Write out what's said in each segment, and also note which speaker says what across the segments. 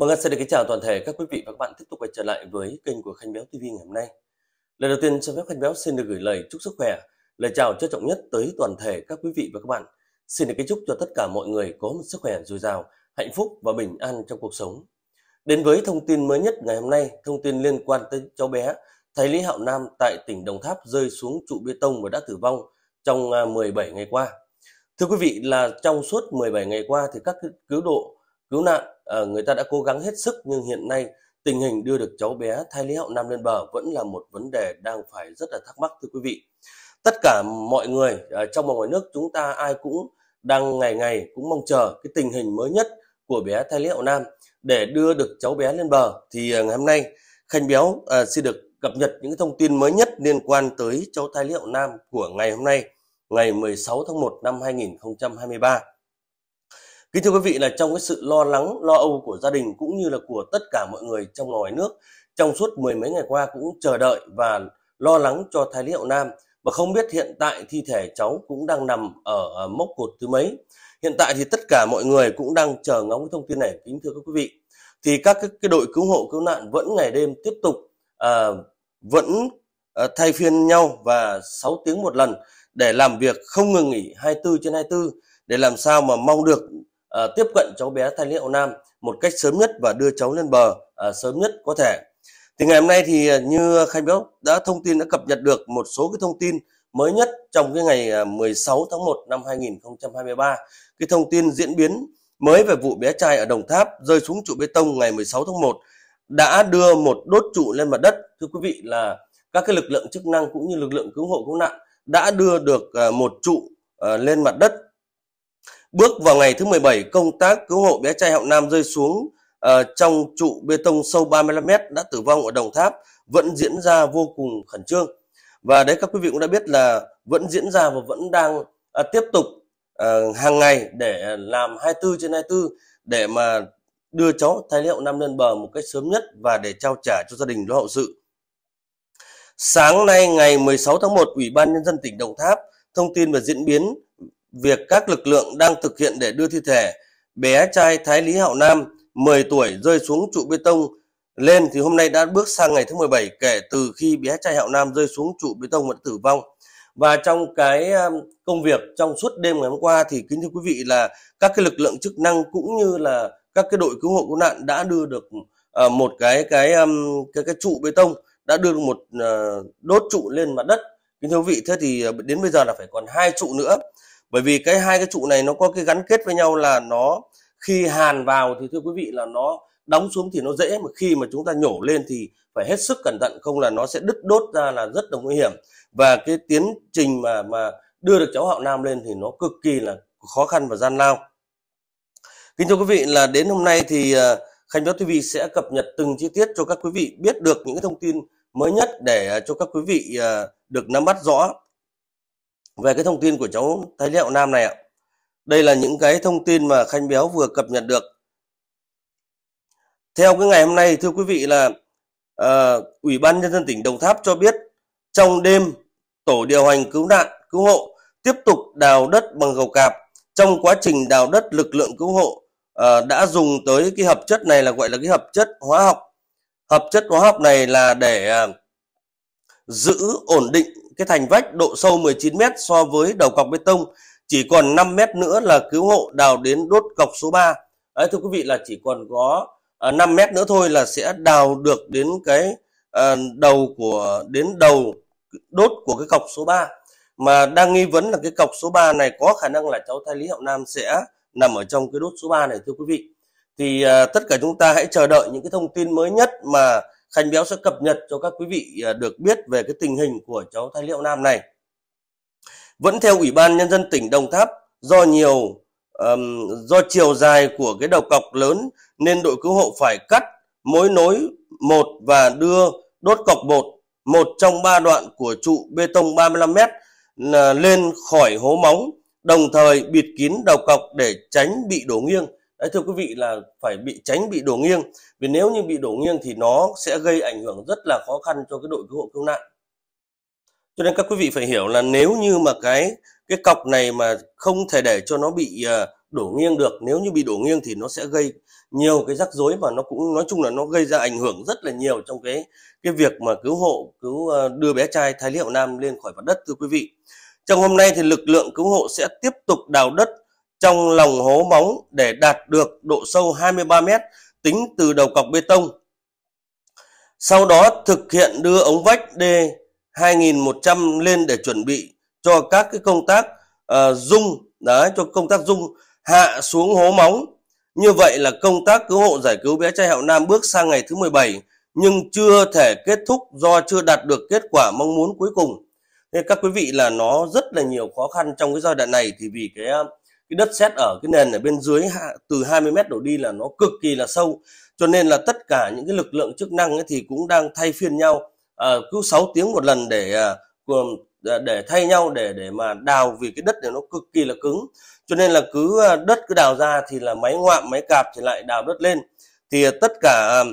Speaker 1: Vâng, xin được kính chào toàn thể các quý vị và các bạn tiếp tục quay trở lại với kênh của Khanh Béo TV ngày hôm nay. Lần đầu tiên, cho phép Khanh Béo xin được gửi lời chúc sức khỏe, lời chào trân trọng nhất tới toàn thể các quý vị và các bạn. Xin được kính chúc cho tất cả mọi người có một sức khỏe dồi dào, hạnh phúc và bình an trong cuộc sống. Đến với thông tin mới nhất ngày hôm nay, thông tin liên quan tới cháu bé Thái Lý Hạo Nam tại tỉnh Đồng Tháp rơi xuống trụ bê tông và đã tử vong trong 17 à, ngày qua. Thưa quý vị là trong suốt 17 ngày qua thì các cứu độ cứu nạn à, người ta đã cố gắng hết sức nhưng hiện nay tình hình đưa được cháu bé thai lý hậu nam lên bờ vẫn là một vấn đề đang phải rất là thắc mắc thưa quý vị tất cả mọi người à, trong và ngoài nước chúng ta ai cũng đang ngày ngày cũng mong chờ cái tình hình mới nhất của bé thai lý hậu nam để đưa được cháu bé lên bờ thì à, ngày hôm nay khanh béo à, xin được cập nhật những thông tin mới nhất liên quan tới cháu thai lý hậu nam của ngày hôm nay ngày 16 tháng 1 năm 2023 Kính thưa quý vị là trong cái sự lo lắng, lo âu của gia đình cũng như là của tất cả mọi người trong ngoài nước trong suốt mười mấy ngày qua cũng chờ đợi và lo lắng cho Thái liệu Nam và không biết hiện tại thi thể cháu cũng đang nằm ở mốc cột thứ mấy. Hiện tại thì tất cả mọi người cũng đang chờ ngóng thông tin này kính thưa các quý vị. Thì các cái, cái đội cứu hộ cứu nạn vẫn ngày đêm tiếp tục à, vẫn à, thay phiên nhau và 6 tiếng một lần để làm việc không ngừng nghỉ 24 trên 24 để làm sao mà mong được à, tiếp cận cháu bé thanh liệu nam một cách sớm nhất và đưa cháu lên bờ à, sớm nhất có thể thì ngày hôm nay thì ờ, như khai báo đã thông tin đã cập nhật được một số cái thông tin mới nhất trong cái ngày 16 tháng 1 năm 2023 cái thông tin diễn biến mới về vụ bé trai ở Đồng Tháp rơi xuống trụ bê tông ngày 16 tháng 1 đã đưa một đốt trụ lên mặt đất thưa quý vị là các cái lực lượng chức năng cũng như lực lượng cứu hộ cứu nạn đã đưa được một trụ lên mặt đất Bước vào ngày thứ 17, công tác cứu hộ bé trai Hậu Nam rơi xuống uh, trong trụ bê tông sâu 35 mét đã tử vong ở Đồng Tháp vẫn diễn ra vô cùng khẩn trương. Và đấy các quý vị cũng đã biết là vẫn diễn ra và vẫn đang uh, tiếp tục uh, hàng ngày để làm 24 trên 24 để mà đưa cháu thái liệu nam lên bờ một cách sớm nhất và để trao trả cho gia đình lo hậu sự. Sáng nay ngày 16 tháng 1, Ủy ban Nhân dân tỉnh Đồng Tháp thông tin về diễn biến việc các lực lượng đang thực hiện để đưa thi thể bé trai Thái Lý Hạo Nam 10 tuổi rơi xuống trụ bê tông lên thì hôm nay đã bước sang ngày thứ 17 kể từ khi bé trai Hạo Nam rơi xuống trụ bê tông và tử vong. Và trong cái um, công việc trong suốt đêm ngày hôm qua thì kính thưa quý vị là các cái lực lượng chức năng cũng như là các cái đội cứu hộ cứu nạn đã đưa được ờ, một cái cái um, cái cái trụ bê tông đã đưa một ờ, đốt trụ lên mặt đất. Kính thưa quý vị thế thì ờ, đến bây giờ là phải còn hai trụ nữa bởi vì cái hai cái trụ này nó có cái gắn kết với nhau là nó khi hàn vào thì thưa quý vị là nó đóng xuống thì nó dễ mà khi mà chúng ta nhổ lên thì phải hết sức cẩn thận không là nó sẽ đứt đốt ra là rất là nguy hiểm và cái tiến trình mà mà đưa được cháu Hạo Nam lên thì nó cực kỳ là khó khăn và gian lao. Kính thưa quý vị là đến hôm nay thì ờ, Khanh Béo TV sẽ cập nhật từng chi tiết cho các quý vị biết được những thông tin mới nhất để ờ, cho các quý vị ờ, được nắm bắt rõ về cái thông tin của cháu Thái Liệu Nam này ạ. Đây là những cái thông tin mà Khanh Béo vừa cập nhật được. Theo cái ngày hôm nay thưa quý vị là uh, Ủy ban Nhân dân tỉnh Đồng Tháp cho biết trong đêm tổ điều hành cứu nạn cứu hộ tiếp tục đào đất bằng gầu cạp. Trong quá trình đào đất lực lượng cứu hộ uh, đã dùng tới cái hợp chất này là gọi là cái hợp chất hóa học. Hợp chất hóa học này là để uh, giữ ổn định cái thành vách độ sâu 19 mét so với đầu cọc bê tông chỉ còn 5 mét nữa là cứu hộ đào đến đốt cọc số 3. Đấy, thưa quý vị là chỉ còn có 5 à, mét nữa thôi là sẽ đào được đến cái à, đầu của đến đầu đốt của cái cọc số 3 mà đang nghi vấn là cái cọc số 3 này có khả năng là cháu thai Lý Hậu Nam sẽ nằm ở trong cái đốt số 3 này thưa quý vị. Thì à, tất cả chúng ta hãy chờ đợi những cái thông tin mới nhất mà Khánh Béo sẽ cập nhật cho các quý vị à, được biết về cái tình hình của cháu thai liệu nam này. Vẫn theo Ủy ban Nhân dân tỉnh Đồng Tháp, do nhiều um, do chiều dài của cái đầu cọc lớn nên đội cứu hộ phải cắt mối nối một và đưa đốt cọc bột một trong ba đoạn của trụ bê tông 35 m à, lên khỏi hố móng, đồng thời bịt kín đầu cọc để tránh bị đổ nghiêng. Đấy, thưa quý vị là phải bị tránh bị đổ nghiêng vì nếu như bị đổ nghiêng thì nó sẽ gây ảnh hưởng rất là khó khăn cho cái đội cứu hộ cứu nạn cho nên các quý vị phải hiểu là nếu như mà cái cái cọc này mà không thể để cho nó bị ờ, đổ nghiêng được nếu như bị đổ nghiêng thì nó sẽ gây nhiều cái rắc rối và nó cũng nói chung là nó gây ra ảnh hưởng rất là nhiều trong cái cái việc mà cứu hộ cứu ờ, đưa bé trai Thái Liệu Nam lên khỏi mặt đất thưa quý vị trong hôm nay thì lực lượng cứu hộ sẽ tiếp tục đào đất trong lòng hố móng để đạt được độ sâu 23 mét tính từ đầu cọc bê tông. Sau đó thực hiện đưa ống vách D2100 lên để chuẩn bị cho các cái công tác uh, ờ, dung, đấy, cho công tác dung hạ xuống hố móng. Như vậy là công tác cứu hộ giải cứu bé trai Hậu Nam bước sang ngày thứ 17 nhưng chưa thể kết thúc do chưa đạt được kết quả mong muốn cuối cùng. Nên các quý vị là nó rất là nhiều khó khăn trong cái giai đoạn này thì vì cái cái đất sét ở cái nền ở bên dưới từ 20 mét đổ đi là nó cực kỳ là sâu cho nên là tất cả những cái lực lượng chức năng ấy thì cũng đang thay phiên nhau à, cứ 6 tiếng một lần để à, à, để thay nhau để để mà đào vì cái đất này nó cực kỳ là cứng cho nên là cứ à, đất cứ đào ra thì là máy ngoạm máy cạp thì lại đào đất lên thì tất cả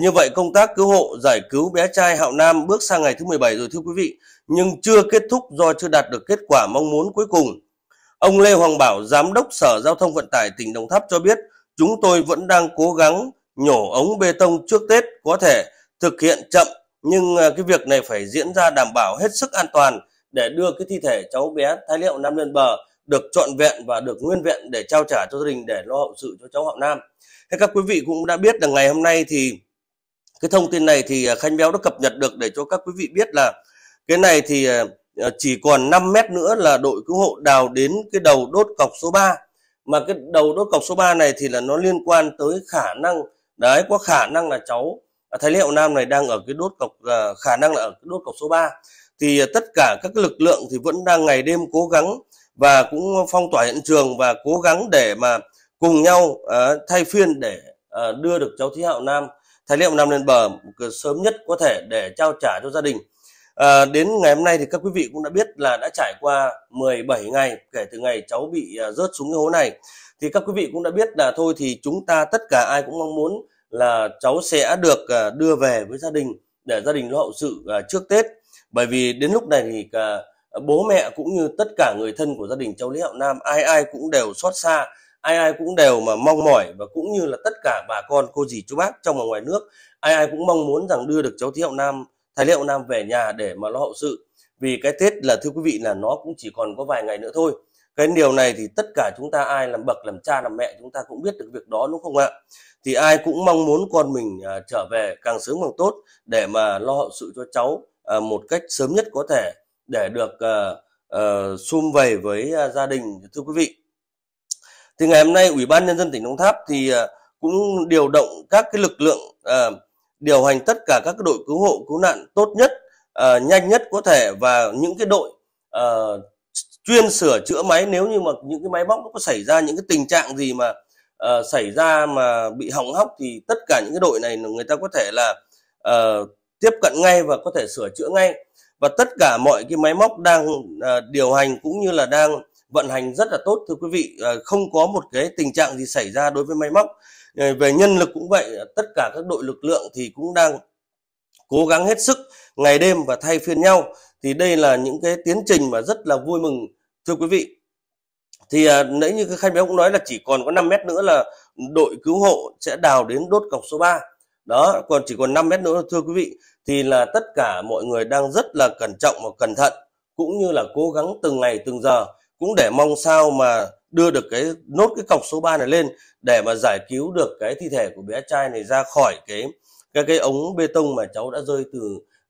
Speaker 1: như vậy công tác cứu hộ giải cứu bé trai Hạo Nam bước sang ngày thứ 17 rồi thưa quý vị nhưng chưa kết thúc do chưa đạt được kết quả mong muốn cuối cùng Ông Lê Hoàng Bảo, Giám đốc Sở Giao thông Vận tải tỉnh Đồng Tháp cho biết, chúng tôi vẫn đang cố gắng nhổ ống bê tông trước Tết có thể thực hiện chậm nhưng à, cái việc này phải diễn ra đảm bảo hết sức an toàn để đưa cái thi thể cháu bé Thái Liệu Nam lên bờ được trọn vẹn và được nguyên vẹn để trao trả cho gia đình để lo hậu sự cho cháu họ Nam. Thế các quý vị cũng đã biết là ngày hôm nay thì cái thông tin này thì à, Khanh Béo đã cập nhật được để cho các quý vị biết là cái này thì à, Ờ, chỉ còn 5 mét nữa là đội cứu hộ đào đến cái đầu đốt cọc số 3 mà cái đầu đốt cọc số 3 này thì là nó liên quan tới khả năng đấy có khả năng là cháu à, Thái Lệ Hậu Nam này đang ở cái đốt cọc à, khả năng là ở cái đốt cọc số 3 thì à, tất cả các lực lượng thì vẫn đang ngày đêm cố gắng và cũng phong tỏa hiện trường và cố gắng để mà cùng nhau uh, thay phiên để uh, đưa được cháu Thí Hậu Nam Thái Lệ Hậu Nam lên bờ sớm nhất có thể để trao trả cho gia đình À, đến ngày hôm nay thì các quý vị cũng đã biết là đã trải qua 17 ngày kể từ ngày cháu bị à, rớt xuống cái hố này thì các quý vị cũng đã biết là thôi thì chúng ta tất cả ai cũng mong muốn là cháu sẽ được à, đưa về với gia đình để gia đình lo hậu sự à, trước Tết bởi vì đến lúc này thì à, bố mẹ cũng như tất cả người thân của gia đình cháu Lý Hậu Nam ai ai cũng đều xót xa ai ai cũng đều mà mong mỏi và cũng như là tất cả bà con cô dì chú bác trong và ngoài nước ai ai cũng mong muốn rằng đưa được cháu Lý Hạo Nam thái liệu Nam về nhà để mà lo hậu sự vì cái Tết là thưa quý vị là nó cũng chỉ còn có vài ngày nữa thôi cái điều này thì tất cả chúng ta ai làm bậc làm cha làm mẹ chúng ta cũng biết được việc đó đúng không ạ thì ai cũng mong muốn con mình à, trở về càng sớm càng tốt để mà lo hậu sự cho cháu à, một cách sớm nhất có thể để được à, à, sum vầy với à, gia đình thưa quý vị thì ngày hôm nay ủy ban nhân dân tỉnh đồng tháp thì à, cũng điều động các cái lực lượng à, điều hành tất cả các đội cứu hộ cứu nạn tốt nhất uh, nhanh nhất có thể và những cái đội uh, chuyên sửa chữa máy nếu như mà những cái máy móc nó có xảy ra những cái tình trạng gì mà uh, xảy ra mà bị hỏng hóc thì tất cả những cái đội này người ta có thể là uh, tiếp cận ngay và có thể sửa chữa ngay và tất cả mọi cái máy móc đang uh, điều hành cũng như là đang vận hành rất là tốt thưa quý vị uh, không có một cái tình trạng gì xảy ra đối với máy móc Ờ, về nhân lực cũng vậy tất cả các đội lực lượng thì cũng đang cố gắng hết sức ngày đêm và thay phiên nhau thì đây là những cái tiến trình mà rất là vui mừng thưa quý vị thì à, nãy như khai béo cũng nói là chỉ còn có 5 mét nữa là đội cứu hộ sẽ đào đến đốt cọc số 3 đó còn chỉ còn 5 mét nữa thưa quý vị thì là tất cả mọi người đang rất là cẩn trọng và cẩn thận cũng như là cố gắng từng ngày từng giờ cũng để mong sao mà đưa được cái nốt cái cọc số 3 này lên để mà giải cứu được cái thi thể của bé trai này ra khỏi cái cái cái ống bê tông mà cháu đã rơi từ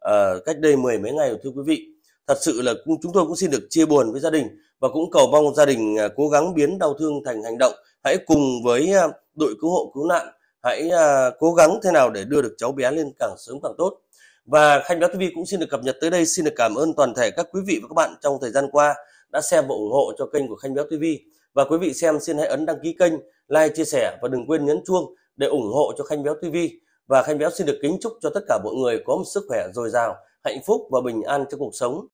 Speaker 1: uh, cách đây mười mấy ngày thưa quý vị thật sự là chúng tôi cũng xin được chia buồn với gia đình và cũng cầu mong gia đình uh, cố gắng biến đau thương thành hành động hãy cùng với uh, đội cứu hộ cứu nạn hãy uh, cố gắng thế nào để đưa được cháu bé lên càng sớm càng tốt và Khanh Báo TV cũng xin được cập nhật tới đây xin được cảm ơn toàn thể các quý vị và các bạn trong thời gian qua đã xem và ủng hộ cho kênh của Khanh Báo TV và quý vị xem xin hãy ấn đăng ký kênh, like, chia sẻ và đừng quên nhấn chuông để ủng hộ cho Khanh Béo TV. Và Khanh Béo xin được kính chúc cho tất cả mọi người có một sức khỏe dồi dào, hạnh phúc và bình an trong cuộc sống.